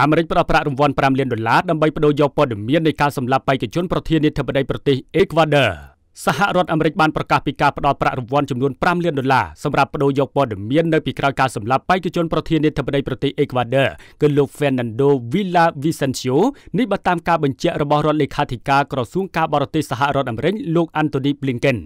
អាមេរិកផ្ដល់ប្រាក់រង្វាន់5លានដុល្លារដើម្បីបដូរយកព័ត៌មាននៃការសម្លាប់បេក្ខជនប្រធានាធិបតីប្រទេសអេក្វាដ័រ។សហរដ្ឋអាមេរិកបានប្រកាសពីការផ្តល់ប្រាក់រង្វាន់ចំនួន5លានដុល្លារសម្រាប់បដូរយកព័ត៌មាននៅពីក្រោយការសម្លាប់បេក្ខជនប្រធានាធិបតីប្រទេសអេក្វាដ័រគឺលោក Fernando Villavicencio នេះបើតាមការបញ្ជាក់របស់រដ្ឋលេខាធិការក្រសួងការបរទេសសហរដ្ឋអាមេរិកលោក Anthony Blinken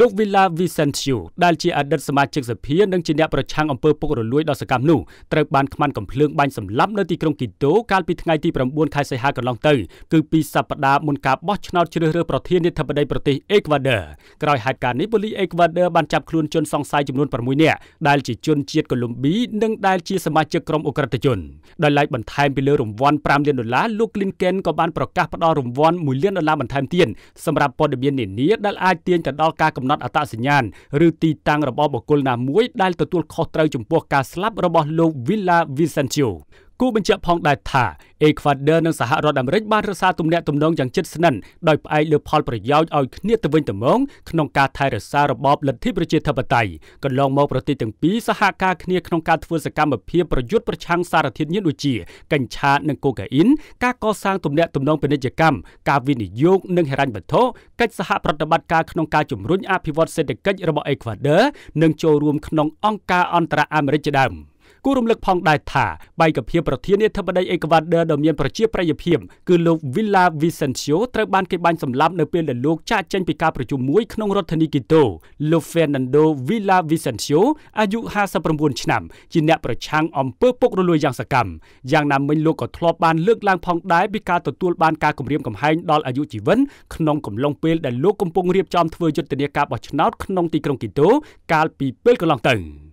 លោក Villavicencio ដែលជាអតីតសមាជិកសភានិងជាអ្នកប្រឆាំងអំពើពុករលួយដ៏សកម្មនោះត្រូវបានខ្មានកំភ្លើងបាញ់សម្លាប់នៅទីក្រុងគីតូកាលពីថ្ងៃទី9ខែសីហាកន្លងទៅគឺពីសប្តាហ៍មុនការបោះឆ្នោតជ្រើសរើសប្រធានាធិបតីប្រទេសអេក្វាវ៉ាដ័រក្រោយហេតុការណ៍នេះប៉ូលីសអេក្វាដ័របានចាប់ខ្លួនជនសង្ស័យចំនួន6នាក់ដែលជាជនជាតិកូឡុំប៊ីនិងដែលជាសមាជិកក្រុមអូក្រិតជនដោយឡែកបន្ថែមពីលើរង្វាន់5លានដុល្លារលោក Clinton ក៏បានប្រកាសផ្តល់រង្វាន់1លានដុល្លារបន្ថែមទៀតសម្រាប់ព័ត៌មាននានាដែលអាចទាញទៅដល់ការកំណត់អត្តសញ្ញាណឬទីតាំងរបស់បុគ្គលណាមួយដែលទទួល ខុសត្រូវចំពោះការស្លាប់របស់លោក Villa Vicencio គូបញ្ជាក់ផងដែរថាអេក្វាដ័រនិងសហរដ្ឋអាមេរិកបានរក្សាទំនាក់ទំនងយ៉ាងជិតស្និទ្ធដោយផ្អែកលើផលប្រយោជន៍ឲ្យគ្នាទៅវិញទៅមកក្នុងការថែរក្សារបបលទ្ធិប្រជាធិបតេយ្យកន្លងមកប្រទេសទាំងពីរសហការគ្នាក្នុងការធ្វើសកម្មភាពប្រយុទ្ធប្រឆាំងសារធាតុញៀនដូចជាកញ្ឆាតនិងកូកាអ៊ីនការកសាងទំនាក់ទំនងពាណិជ្ជកម្មការវិនិយោគនិងហិរញ្ញវត្ថុកិច្ចសហប្រតិបត្តិការក្នុងការជំរុញអភិវឌ្ឍសេដ្ឋកិច្ចរបស់អេក្វាដ័រនិងចូលរួមក្នុងអង្គការអន្តរអាមេរិកជាដើម។គួររំលឹកផងដែរថាបេក្ខភាពប្រធានាធិបតីអេក្វាដ័រដ៏មានប្រជាប្រិយភាពគឺលោក Villa Vicencio ត្រូវបានគេបាញ់សម្លាប់នៅពេលដែលលោកចាកចេញពីការប្រជុំមួយក្នុងរដ្ឋធានីគីតូលោក Fernando Villa Vicencio អាយុ59ឆ្នាំជាអ្នកប្រឆាំងអំពើពុករលួយយ៉ាងសកម្មយ៉ាងណាមិញលោកក៏ធ្លាប់បានលើកឡើងផងដែរពីការទទួលបានការគំរាមកំហែងដល់អាយុជីវិនក្នុងកំឡុងពេលដែលលោកកំពុងរៀបចំធ្វើយុទ្ធនាការបោះឆ្នោតក្នុងទីក្រុងគីតូកាលពីពេលកន្លងទៅ។